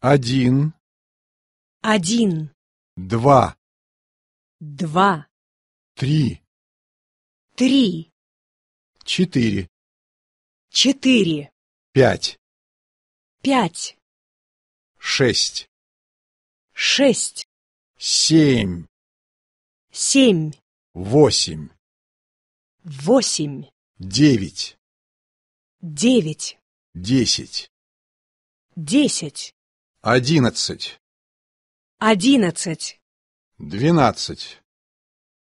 Один. Один. Два. Два. Три. Три. Четыре. Четыре. Пять. Пять. Шесть. Шесть. Семь. Семь. Восемь. Восемь. Девять. Девять. Десять. Десять одиннадцать, одиннадцать, двенадцать,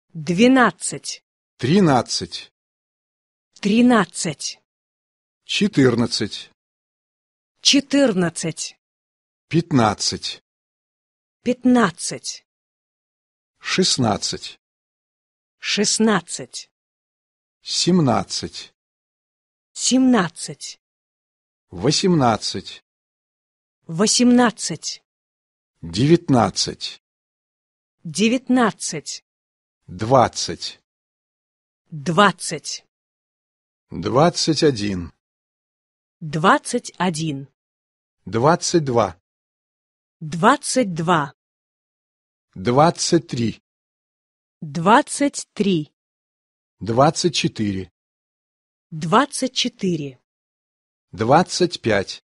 двенадцать, тринадцать, тринадцать, четырнадцать, четырнадцать, пятнадцать, пятнадцать, шестнадцать, шестнадцать, семнадцать, семнадцать, восемнадцать, Восемнадцать. Девятнадцать. Девятнадцать. Двадцать. Двадцать. Двадцать один. Двадцать один. Двадцать два. Двадцать два. Двадцать три. Двадцать три. Двадцать четыре. Двадцать четыре. Двадцать пять.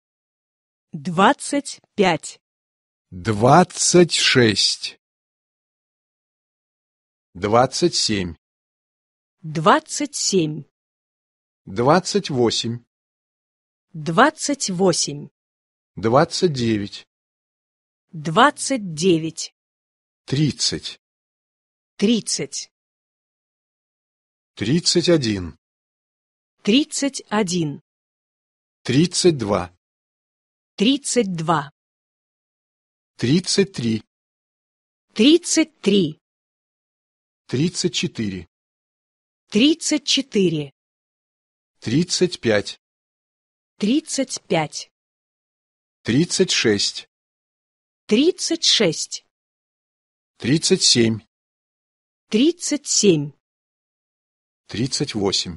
Двадцать пять. Двадцать шесть. Двадцать семь. Двадцать семь. Двадцать восемь. Двадцать восемь. Двадцать девять. Двадцать девять. Тридцать. Тридцать. Тридцать один. Тридцать один. Тридцать два. Тридцать два. Тридцать три. Тридцать три. Тридцать четыре. Тридцать четыре. Тридцать пять. Тридцать пять. Тридцать шесть. Тридцать шесть. Тридцать семь. Тридцать семь. Тридцать восемь.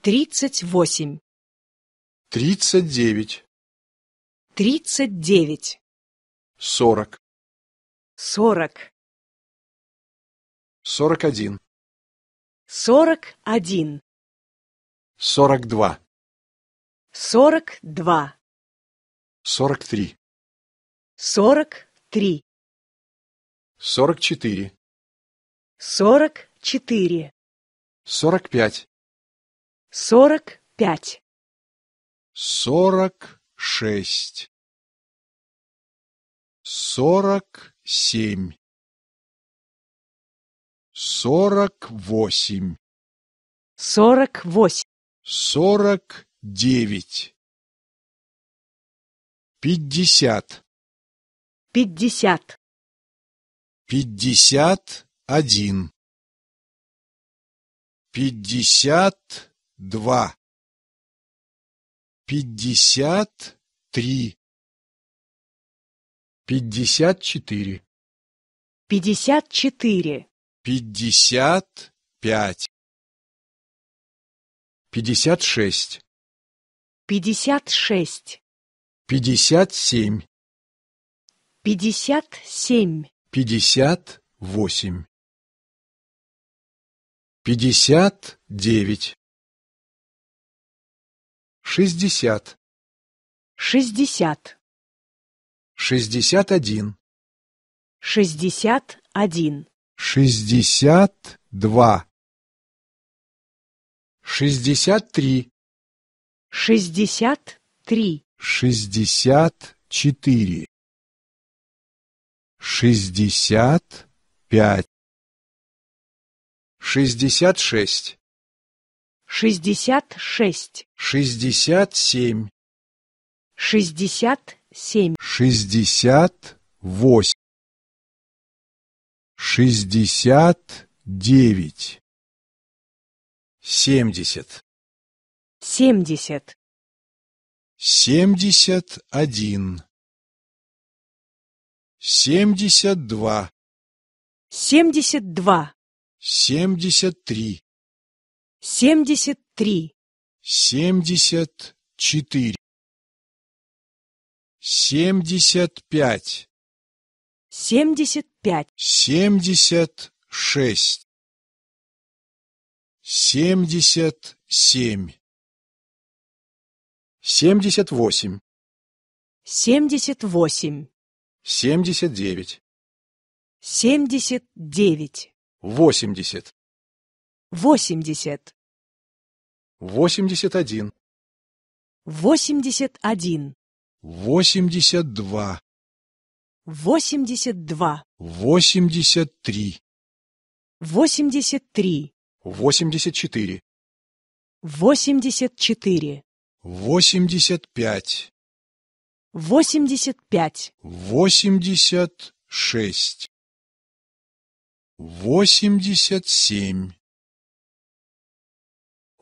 Тридцать восемь. Тридцать девять. Тридцать девять. Сорок. Сорок. Сорок один. Сорок один. Сорок два. Сорок два. Сорок три. Сорок три. Сорок четыре. Сорок четыре. Сорок пять. Сорок пять. Сорок шесть, сорок семь, сорок восемь, сорок восемь, сорок девять, пятьдесят, пятьдесят, пятьдесят один, пятьдесят два пятьдесят три, пятьдесят четыре, пятьдесят четыре, пятьдесят пять, пятьдесят шесть, пятьдесят шесть, пятьдесят семь, пятьдесят семь, пятьдесят восемь, пятьдесят девять шестьдесят, шестьдесят, шестьдесят один, шестьдесят один, шестьдесят два, шестьдесят три, шестьдесят три, шестьдесят четыре, шестьдесят пять, шестьдесят шесть шестьдесят шесть, шестьдесят семь, шестьдесят семь, шестьдесят восемь, шестьдесят девять, семьдесят, семьдесят, семьдесят один, семьдесят два, семьдесят два, семьдесят три семьдесят три, семьдесят четыре, семьдесят пять, семьдесят пять, семьдесят шесть, семьдесят семь, семьдесят восемь, семьдесят восемь, семьдесят девять, семьдесят девять, восемьдесят восемьдесят, восемьдесят один, восемьдесят один, восемьдесят два, восемьдесят два, восемьдесят три, восемьдесят три, восемьдесят четыре, восемьдесят четыре, восемьдесят пять, восемьдесят пять, восемьдесят шесть, восемьдесят семь.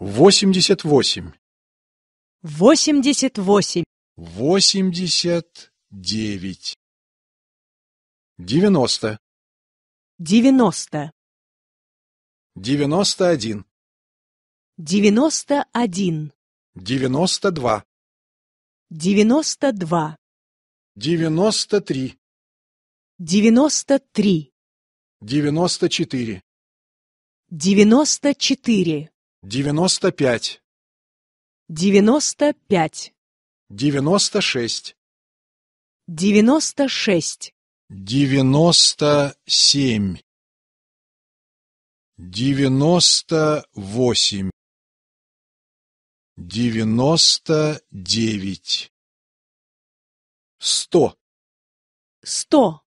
Восемьдесят восемь. Восемьдесят восемь. Восемьдесят девять. Девяносто. Девяносто. Девяносто один. Девяносто один. Девяносто два. Девяносто два. Девяносто три. Девяносто три. Девяносто четыре. Девяносто четыре девяносто пять, девяносто пять, девяносто шесть, девяносто шесть, девяносто семь, девяносто восемь, девяносто девять, сто, сто.